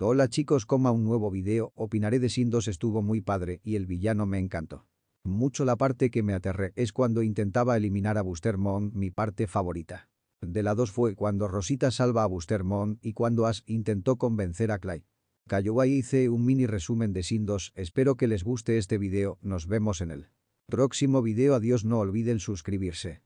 Hola chicos, coma un nuevo video, opinaré de Sin estuvo muy padre y el villano me encantó. Mucho la parte que me aterré es cuando intentaba eliminar a Mon, mi parte favorita. De la 2 fue cuando Rosita salva a Mon y cuando Ash intentó convencer a Clay. Cayó ahí hice un mini resumen de Sin espero que les guste este video, nos vemos en el próximo video, adiós no olviden suscribirse.